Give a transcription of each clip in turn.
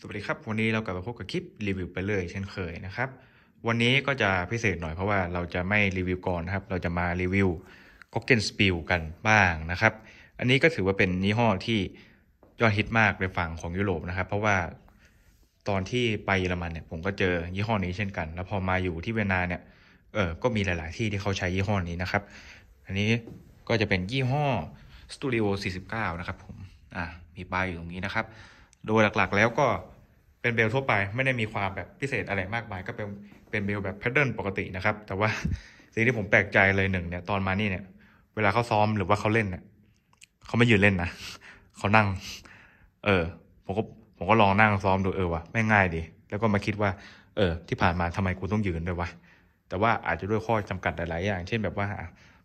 สวัสดีครับวันนี้เรากลับมาพบกับคลิปรีวิวไปเลยเช่นเคยนะครับ วันนี้ก็จะพิเศษหน่อยเพราะว่าเราจะไม่รีวิวก่อนนะครับ เราจะมา รีวิวก็เกนสปิลกันบ้างนะครับ อันนี้ก็ถือว่าเป็นยี่ห้อที่ยอดฮิตมากในฝั่งของยุโรปนะครับ เพราะว่าตอนที่ไปเยอรมันเนี่ย ผมก็เจอยี่ห้อนี้เช่นกัน แล้วพอมาอยู่ที่เวียนนาเนี่ยเออก็มีหลาย ๆ ที่ที่เขาใช้ยี่ห้อนี้นะครับ อันนี้ก็จะเป็นยี่ห้อส่สิบเก49นะครับ ผมอ่า มีป้ายอยู่ตรงนี้นะครับโดยหลักๆ แล้วก็เป็นเบลทั่วไป ไม่ได้มีความแบบพิเศษอะไรมากมาย ก็เป็นเป็นเบลแบบแพทเทิร์นปกตินะครับ แต่ว่าสิ่งที่ผมแปลกใจเลยหนึ่งเนี่ย ตอนมานี่เนี่ย เวลาเขาซ้อมหรือว่าเขาเล่นเนี่ยเขาไม่ยืนเล่นนะเขานั่ง เออผมก็ผมก็ลองนั่งซ้อมดูเออวะไม่ง่ายดีแล้วก็มาคิดว่า เออ ที่ผ่านมาทำไมกูต้องยืนด้วยวะแต่ว่าอาจจะด้วยข้อจำกัดหลายๆอย่าง เช่น แบบว่า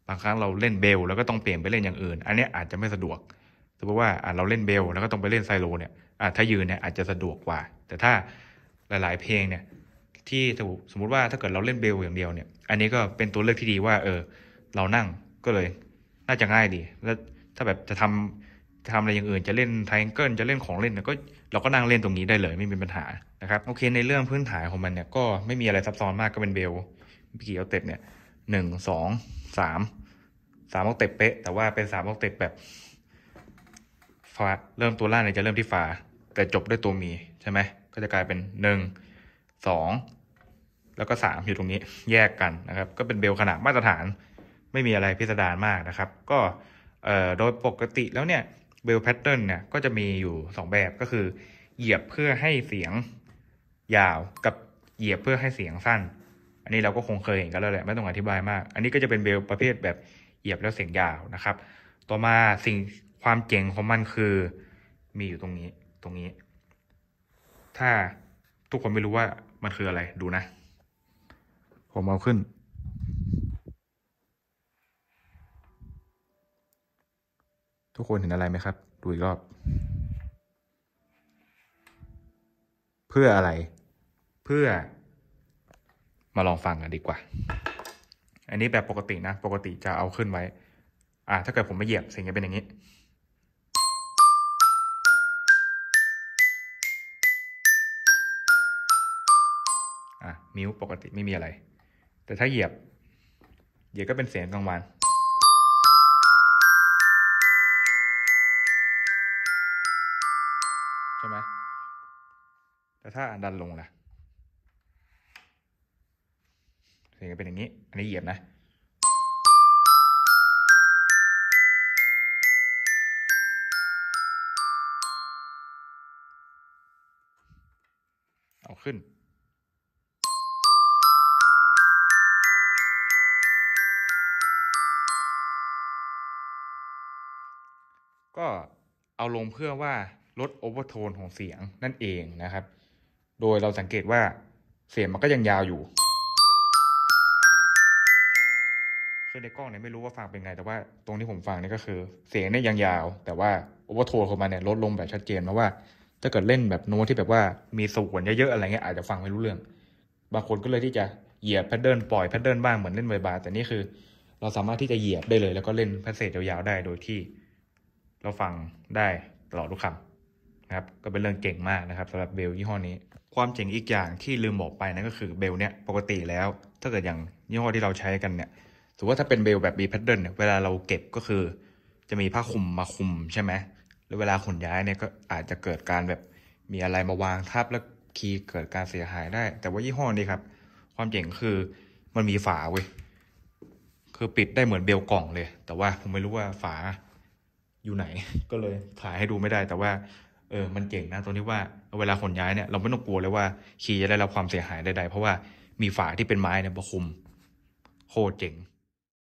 บางครั้งเราเล่นเบล แล้วก็ต้องเปลี่ยนไปเล่นอย่างอื่น อันนี้อาจจะไม่สะดวกมมติว่าเราเล่นเบลแล้วก็ต้องไปเล่นไซโลเนี่ยถ้ายืนเนี่ยอาจจะสะดวกกว่า แต่ถ้าหลายๆ เพลงเนี่ย ที่สมมติว่าถ้าเกิดเราเล่นเบลอย่างเดียวเนี่ยอันนี้ก็เป็นตัวเลือกที่ดีว่า เออ เรานั่งก็เลยน่าจะง่ายดี แล้วถ้าแบบจะทำทำอะไรอย่างอื่นจะเล่นไทเกิลจะเล่นของเล่นก็เราก็นั่งเล่นตรงนี้ได้เลย ไม่มีปัญหานะครับโอเคในเรื่องพื้นฐานของมันเนี่ยก็ไม่มีอะไรซับซ้อนมากก็เป็นเบลเกี่ยวเต็ปเนี่ยหนึ่งสองสามสามออกเต็ปเป๊ะแต่ว่าเป็นสามออกเต็ปแบบฟาเริ่มตัวล่างเนี่ยจะเริ่มที่ฟาแต่จบด้วยตัวมีใช่ไหมก็จะกลายเป็นหนึ่งสองแล้วก็สามอยู่ตรงนี้ แยกกันนะครับ ก็เป็นเบลขนาดมาตรฐาน ไม่มีอะไรพิสดารมากนะครับ ก็โดยปกติแล้วเนี่ยเบลแพทเทิร์นเนี่ยก็จะมีอยู่สองแบบก็คือ เหยียบเพื่อให้เสียงยาวกับเหยียบเพื่อให้เสียงสั้น อันนี้เราก็คงเคยเห็นกันแล้วแหละไม่ต้องอธิบายมาก อันนี้ก็จะเป็นเบลประเภทแบบเหยียบแล้วเสียงยาวนะครับ ต่อมาสิ่งความเจ๋งของมันคือมีอยู่ตรงนี้ ตรงนี้ ถ้าทุกคนไม่รู้ว่ามันคืออะไรดูนะ ผมเอาขึ้น ทุกคนเห็นอะไรไหมครับ ดูอีกรอบ เพื่ออะไร เพื่อมาลองฟังกันดีกว่า อันนี้แบบปกตินะ ปกติจะเอาขึ้นไว้ อ่าถ้าเกิดผมไม่เหยียบสิ่งจะเป็นอย่างนี้อ่ะมิวปกติไม่มีอะไร แต่ถ้าเหยียบเหยียบก็เป็นเสียงกลางวันใช่ไหมแต่ถ้าดันลงล่ะเสียงก็เป็นอย่างนี้ อันนี้เหยียบนะ เอาขึ้นก็เอาลงเพื่อว่าลดโอเวอร์โทนของเสียงนั่นเองนะครับ โดยเราสังเกตว่าเสียงมันก็ยังยาวอยู่ คือในกล้องเนี่ยไม่รู้ว่าฟังเป็นไง แต่ว่าตรงที่ผมฟังนี่ก็คือ เสียงเนี่ยยังยาว แต่ว่าโอเวอร์โทนของมันเนี่ยลดลงแบบชัดเจนเพราะว่าถ้าเกิดเล่นแบบโน้ตที่แบบว่า มีส่วนเยอะๆ อะไรเงี้ยอาจจะฟังไม่รู้เรื่อง บางคนก็เลยที่จะเหยียบแพดเดิลปล่อยแพดเดิลบ้างเหมือนเล่นเวบาร์แต่นี่คือ เราสามารถที่จะเหยียบได้เลย แล้วก็เล่นพาสเซจยาวๆได้โดยที่เราฟังได้ตลอดทุกคำนะครับก็เป็นเรื่องเก่งมากนะครับสำหรับเบลยี่ห้อนี้ ความเจ๋งอีกอย่างที่ลืมบอกไปนั่นก็คือเบลเนี่ยปกติแล้ว ถ้าเกิดอย่างยี่ห้อที่เราใช้กันเนี่ยถือว่าถ้าเป็นเบลแบบบีแพทเดิร์นเนี่ยเวลาเราเก็บก็คือ จะมีผ้าคลุมมาคลุมใช่ไหมแล้วเวลาขนย้ายเนี่ยก็อาจจะเกิดการแบบ มีอะไรมาวางทับแล้วคีย์เกิดการเสียหายได้ แต่ว่ายี่ห้อนี้ครับ ความเจ๋งคือมันมีฝาเว้ยคือปิดได้เหมือนเบลกล่องเลย แต่ว่าผมไม่รู้ว่าฝาอยู่ไหนก็เลยถ่ายให้ดูไม่ได้แต่ว่า เออ มันเก่งนะตรงที่ว่าเวลาขนย้ายเนี่ยเราไม่ต้องกลัวเลยว่า ขี่จะได้รับความเสียหายใดๆเพราะว่ามีฝาที่เป็นไม้เนี่ยประคุมโคตรเจ๋ง